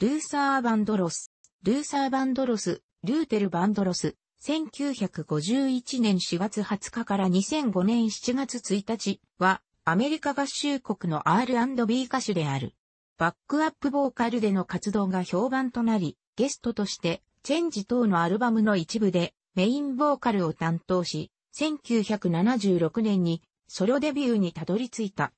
ルーサー・バンドロス、ルーサー・バンドロス、ルーテル・バンドロス、1951年4月20日から2005年7月1日は、アメリカ合衆国の R&B 歌手である。バックアップボーカルでの活動が評判となり、ゲストとして、チェンジ等のアルバムの一部でメインボーカルを担当し、1976年にソロデビューにたどり着いた。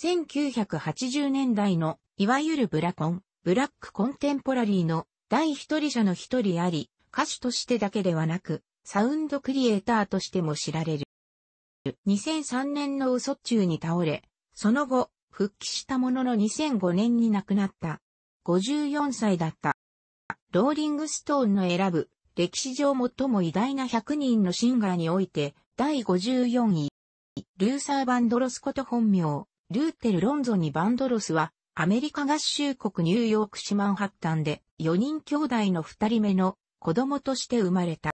1980年代のいわゆるブラコン、ブラックコンテンポラリーの第一人者の一人あり、歌手としてだけではなく、サウンドクリエイターとしても知られる。2003年の嘘中に倒れ、その後、復帰したものの2005年に亡くなった。54歳だった。ローリングストーンの選ぶ、歴史上最も偉大な100人のシンガーにおいて、第54位。ルーサー・バンドロスこと本名、ルーテル・ロンゾにバンドロスは、アメリカ合衆国ニューヨーク市マンハッタンで4人兄弟の2人目の子供として生まれた。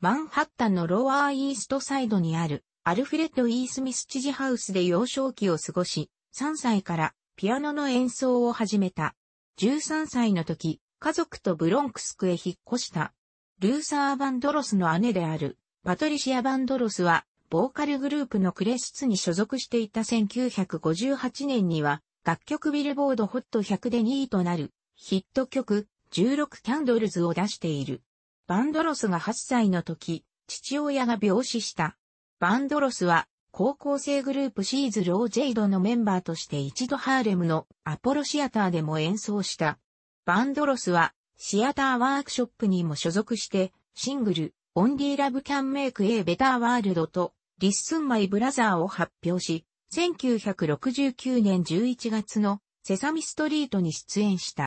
マンハッタンのロワーイーストサイドにあるアルフレッド・イースミス知事ハウスで幼少期を過ごし、3歳からピアノの演奏を始めた。13歳の時、家族とブロンクスクへ引っ越した。ルーサー・バンドロスの姉である、パトリシア・バンドロスは、ボーカルグループのクレスツに所属していた1958年には、楽曲ビルボードホット100で2位となるヒット曲16キャンドルズを出している。バンドロスが8歳の時、父親が病死した。バンドロスは高校生グループシーズ・ロー・ジェイドのメンバーとして一度ハーレムのアポロシアターでも演奏した。バンドロスはシアターワークショップにも所属してシングルオンリーラブキャンメイク a ベターワールドとリッスンマイブラザーを発表し、1969年11月のセサミストリートに出演した。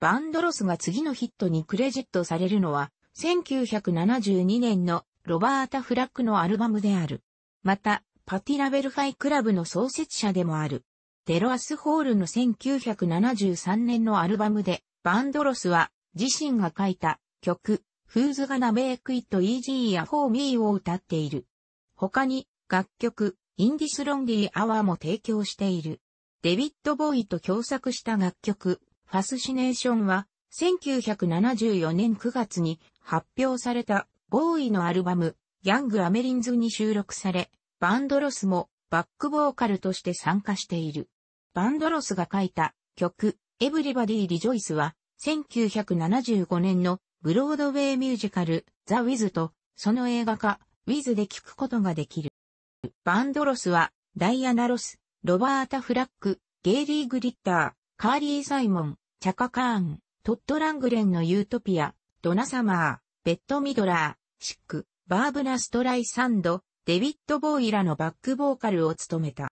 バンドロスが次のヒットにクレジットされるのは、1972年のロバータ・フラッグのアルバムである。また、パティ・ラベルファイクラブの創設者でもある。デロアス・ホールの1973年のアルバムで、バンドロスは自身が書いた曲、Who's Gonna Make It Easy や For Me を歌っている。他に楽曲、インディスロンリーアワーも提供している。デビッド・ボーイと共作した楽曲、ファスシネーションは、1974年9月に発表されたボーイのアルバム、ヤング・アメリンズに収録され、バンドロスもバックボーカルとして参加している。バンドロスが書いた曲、エブリバディ・リジョイスは、1975年のブロードウェイミュージカル、ザ・ウィズと、その映画化、ウィズで聴くことができる。バンドロスは、ダイアナロス、ロバータ・フラック、ゲイリー・グリッター、カーリー・サイモン、チャカ・カーン、トッド・ラングレンのユートピア、ドナ・サマー、ベッド・ミドラー、シック、バーブナ・ストライサンド、デビッド・ボーイらのバックボーカルを務めた。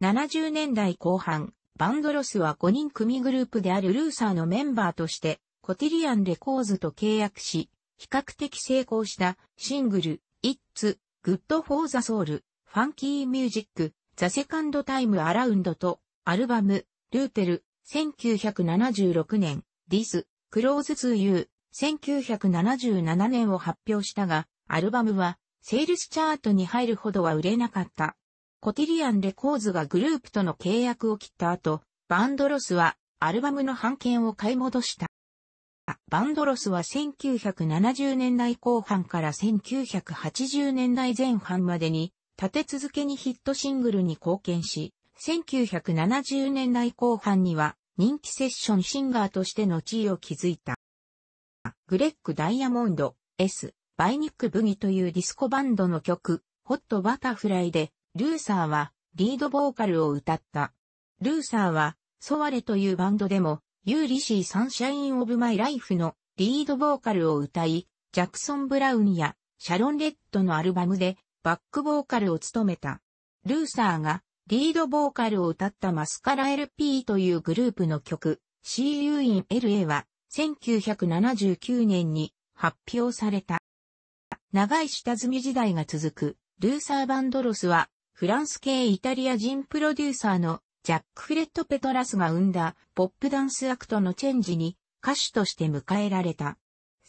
70年代後半、バンドロスは5人組グループであるルーサーのメンバーとして、コティリアンレコーズと契約し、比較的成功したシングル、イッツ、Good for the Soul、Funky Music、The Second Time Around と、アルバム、ルーテル、1976年、This、Close to You、1977年を発表したが、アルバムは、セールスチャートに入るほどは売れなかった。コティリアンレコーズがグループとの契約を切った後、バンドロスはアルバムの版権を買い戻した。バンドロスは1970年代後半から1980年代前半までに立て続けにヒットシングルに貢献し、1970年代後半には人気セッションシンガーとしての地位を築いた。グレッグ・ダイヤモンド、S、バイニック・ブギというディスコバンドの曲、ホット・バタフライで、ルーサーはリードボーカルを歌った。ルーサーは、ソワレというバンドでもユーリシー・サンシャイン・オブ・マイ・ライフのリードボーカルを歌い、ジャクソン・ブラウンやシャロン・レッドのアルバムでバックボーカルを務めた。ルーサーがリードボーカルを歌ったマスカラ LP というグループの曲 See You in LA は1979年に発表された。長い下積み時代が続くルーサー・バンドロスはフランス系イタリア人プロデューサーのジャック・フレッド・ペトラスが生んだポップダンスアクトのチェンジに歌手として迎えられた。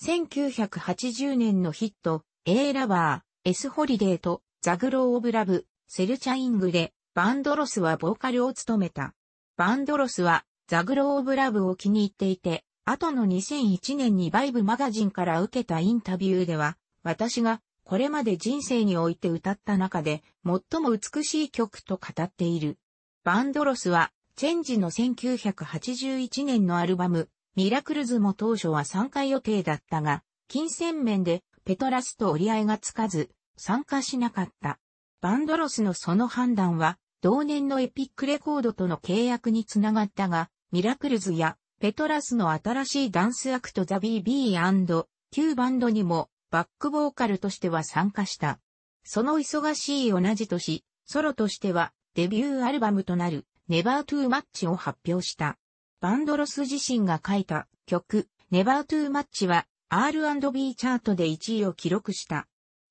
1980年のヒット、A ラバー、S ホリデーとザグロー・オブ・ラブ、セルチャイングでバンドロスはボーカルを務めた。バンドロスはザグロー・オブ・ラブを気に入っていて、後の2001年にバイブマガジンから受けたインタビューでは、私がこれまで人生において歌った中で最も美しい曲と語っている。バンドロスは、チェンジの1981年のアルバム、ミラクルズも当初は参加予定だったが、金銭面でペトラスと折り合いがつかず、参加しなかった。バンドロスのその判断は、同年のエピックレコードとの契約につながったが、ミラクルズやペトラスの新しいダンスアクトザ・ BB& Q バンドにもバックボーカルとしては参加した。その忙しい同じ年、ソロとしてはデビューアルバムとなる Never Too Much を発表した。バンドロス自身が書いた曲 Never Too Much は R&B チャートで1位を記録した。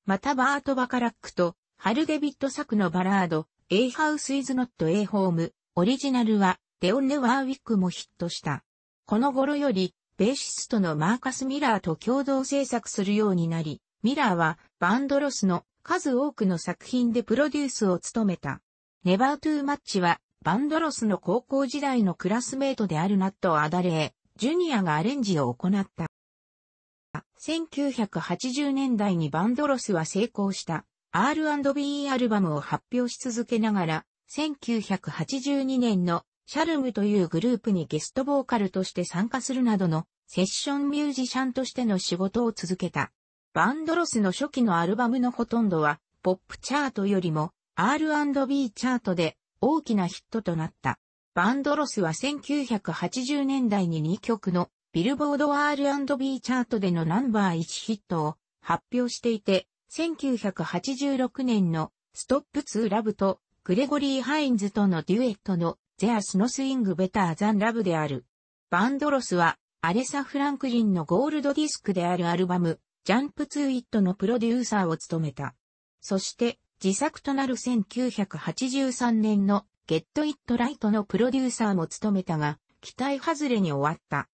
またバート・バカラックとハル・デビット作のバラード A House is Not A Home オリジナルはレオン・ネ・ワーウィックもヒットした。この頃よりベーシストのマーカス・ミラーと共同制作するようになり、ミラーはバンドロスの数多くの作品でプロデュースを務めた。ネバートゥーマッチは、バンドロスの高校時代のクラスメートであるナット・アダレー、ジュニアがアレンジを行った。1980年代にバンドロスは成功した R&B アルバムを発表し続けながら、1982年のシャルムというグループにゲストボーカルとして参加するなどのセッションミュージシャンとしての仕事を続けた。バンドロスの初期のアルバムのほとんどは、ポップチャートよりも R&B チャートで大きなヒットとなった。バンドロスは1980年代に2曲のビルボード R&B チャートでのナンバー1ヒットを発表していて、1986年のストップ2ラブとグレゴリー・ハインズとのデュエットのゼアスのスイングベターザンラブである。バンドロスはアレサ・フランクリンのゴールドディスクであるアルバムジャンプツーイットのプロデューサーを務めた。そして自作となる1983年のゲット・イット・ライトのプロデューサーも務めたが、期待外れに終わった。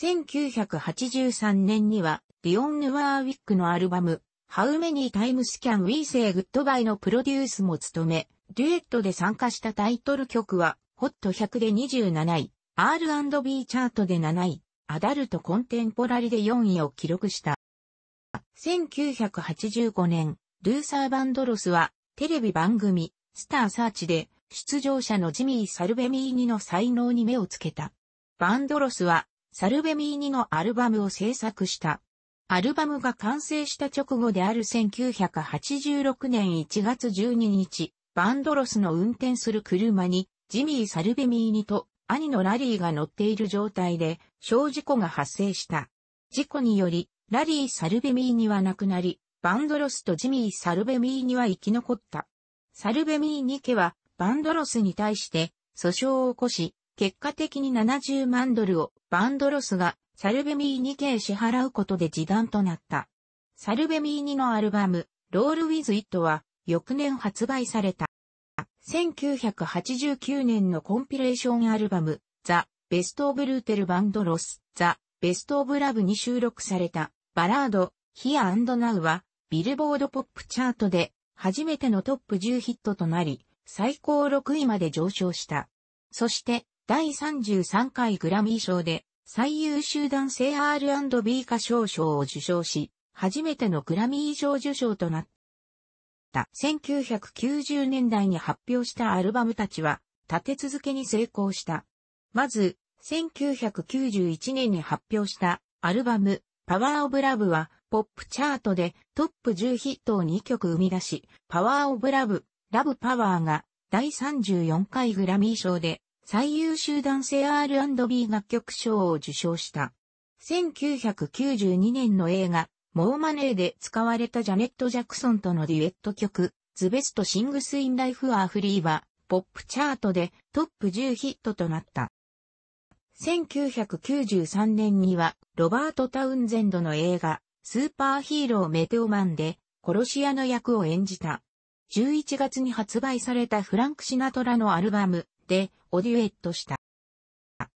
1983年には、ディオン・ヌワーウィックのアルバム、How Many Times Can We Say Goodbye のプロデュースも務め、デュエットで参加したタイトル曲は、HOT 100で27位、R&B チャートで7位、アダルトコンテンポラリで4位を記録した。1985年、ルーサー・バンドロスは、テレビ番組、スター・サーチで、出場者のジミー・サルベミーニの才能に目をつけた。バンドロスは、サルベミーニのアルバムを制作した。アルバムが完成した直後である1986年1月12日、バンドロスの運転する車に、ジミー・サルベミーニと兄のラリーが乗っている状態で、小事故が発生した。事故により、ラリー・サルベミーニは亡くなり、バンドロスとジミー・サルベミーニは生き残った。サルベミーニ家はバンドロスに対して訴訟を起こし、結果的に70万ドルをバンドロスがサルベミーニ家へ支払うことで示談となった。サルベミーニのアルバム、ロール・ウィズ・イットは翌年発売された。1989年のコンピレーションアルバム、ザ・ベスト・オブ・ルーテル・バンド・ロス、ザ・ベスト・オブ・ラブに収録された、バラード、ヒア・アンド・ナウは、ビルボードポップチャートで初めてのトップ10ヒットとなり、最高6位まで上昇した。そして、第33回グラミー賞で最優秀男性 R&B 歌唱賞を受賞し、初めてのグラミー賞受賞となった。1990年代に発表したアルバムたちは、立て続けに成功した。まず、1991年に発表したアルバム、パワーオブラブは、ポップチャートでトップ10ヒットを2曲生み出し、パワーオブラブ、ラブパワーが第34回グラミー賞で最優秀男性 R&B 楽曲賞を受賞した。1992年の映画、モーマネーで使われたジャネット・ジャクソンとのデュエット曲、ズベストシングスインライフアフリーは、ポップチャートでトップ10ヒットとなった。1993年には、ロバート・タウンゼンドの映画、スーパーヒーローメテオマンで、殺し屋の役を演じた。11月に発売されたフランク・シナトラのアルバムで、オデュエットした。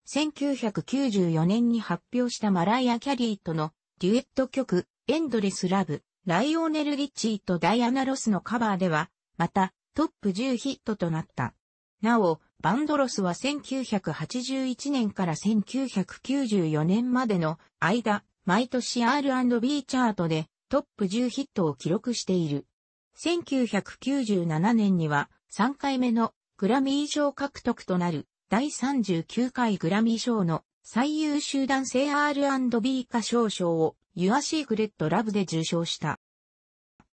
1994年に発表したマライア・キャリーとのデュエット曲、エンドレス・ラブ、ライオーネル・リッチーとダイアナ・ロスのカバーでは、また、トップ10ヒットとなった。なお、バンドロスは1981年から1994年までの間、毎年 R&B チャートでトップ10ヒットを記録している。1997年には3回目のグラミー賞獲得となる第39回グラミー賞の最優秀男性 R&B 歌唱賞を Your Secret Love で受賞した。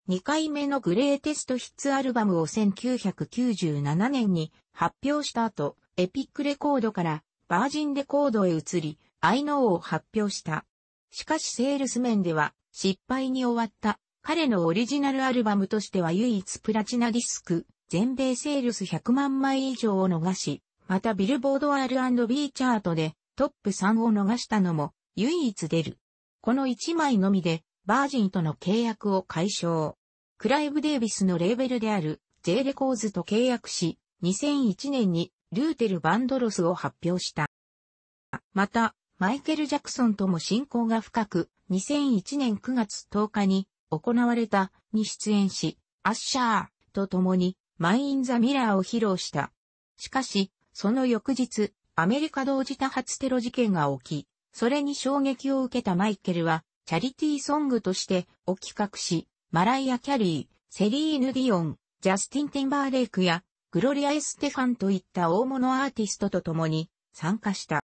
2回目のグレーテストヒッツアルバムを1997年に発表した後、エピックレコードからバージンレコードへ移り、I Know を発表した。しかしセールス面では失敗に終わった彼のオリジナルアルバムとしては唯一プラチナディスク、全米セールス100万枚以上を逃し、またビルボード R&B チャートでトップ3を逃したのも唯一出る。この1枚のみでバージンとの契約を解消。クライブ・デイビスのレーベルである J レコーズと契約し、2001年にルーテル・バンドロスを発表した。また、マイケル・ジャクソンとも親交が深く、2001年9月10日に行われたに出演し、アッシャーと共にマイ・イン・ザ・ミラーを披露した。しかし、その翌日、アメリカ同時多発テロ事件が起き、それに衝撃を受けたマイケルは、チャリティーソングとしてを企画し、マライア・キャリー、セリーヌ・ディオン、ジャスティン・テンバーレイクや、グロリア・エステファンといった大物アーティストと共に参加した。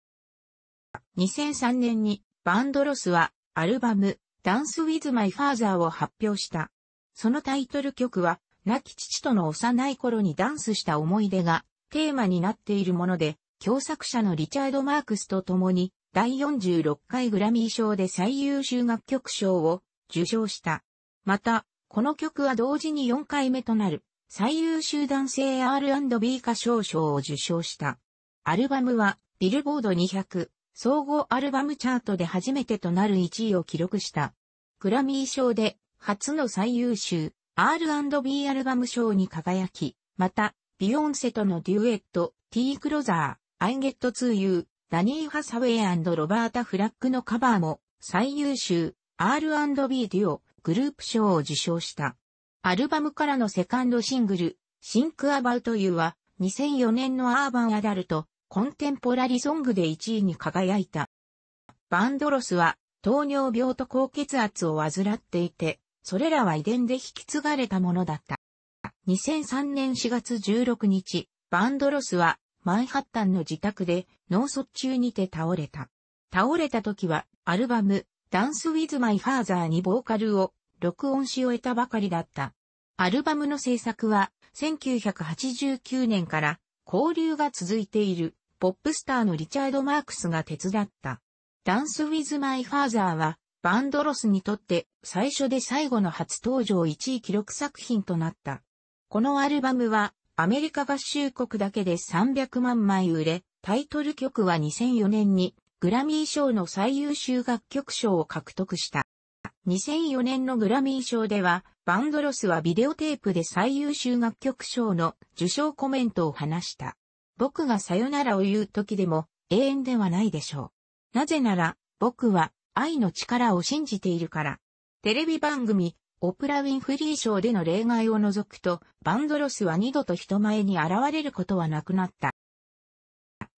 2003年にバンドロスはアルバムダンスウィズマイファーザーを発表した。そのタイトル曲は亡き父との幼い頃にダンスした思い出がテーマになっているもので、共作者のリチャード・マークスと共に第46回グラミー賞で最優秀楽曲賞を受賞した。また、この曲は同時に4回目となる最優秀男性 R&B 歌唱賞を受賞した。アルバムはビルボード200、総合アルバムチャートで初めてとなる1位を記録した。グラミー賞で初の最優秀 R&B アルバム賞に輝き、また、ビヨンセとのデュエット、T クロザー、I Get To You、ダニー・ハサウェイロバータ・フラッグのカバーも最優秀 R&B デュオグループ賞を受賞した。アルバムからのセカンドシングル、シンクアバウトユーは2004年のアーバンアダルトコンテンポラリソングで1位に輝いた。バンドロスは糖尿病と高血圧を患っていて、それらは遺伝で引き継がれたものだった。2003年4月16日、バンドロスはマンハッタンの自宅で脳卒中にて倒れた。倒れた時はアルバムダンスウィズマイファーザーにボーカルを録音し終えたばかりだった。アルバムの制作は1989年から交流が続いている。ポップスターのリチャード・マークスが手伝った。ダンス・ウィズ・マイ・ファーザーは、バンドロスにとって最初で最後の初登場1位記録作品となった。このアルバムは、アメリカ合衆国だけで300万枚売れ、タイトル曲は2004年にグラミー賞の最優秀楽曲賞を獲得した。2004年のグラミー賞では、バンドロスはビデオテープで最優秀楽曲賞の受賞コメントを話した。僕がさよならを言う時でも永遠ではないでしょう。なぜなら、僕は愛の力を信じているから。テレビ番組、オプラ・ウィンフリー賞での例外を除くと、バンドロスは二度と人前に現れることはなくなった。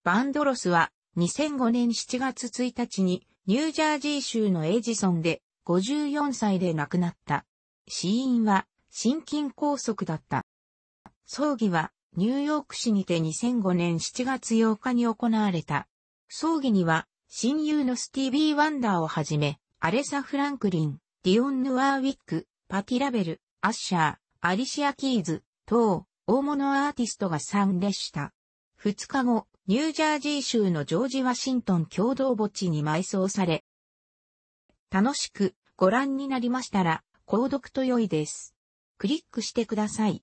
バンドロスは2005年7月1日にニュージャージー州のエジソンで54歳で亡くなった。死因は心筋梗塞だった。葬儀はニューヨーク市にて2005年7月8日に行われた。葬儀には、親友のスティービー・ワンダーをはじめ、アレサ・フランクリン、ディオン・ヌワーウィック、パティ・ラベル、アッシャー、アリシア・キーズ、等、大物アーティストが参列した。2日後、ニュージャージー州のジョージ・ワシントン共同墓地に埋葬され、楽しくご覧になりましたら、購読と良いです。クリックしてください。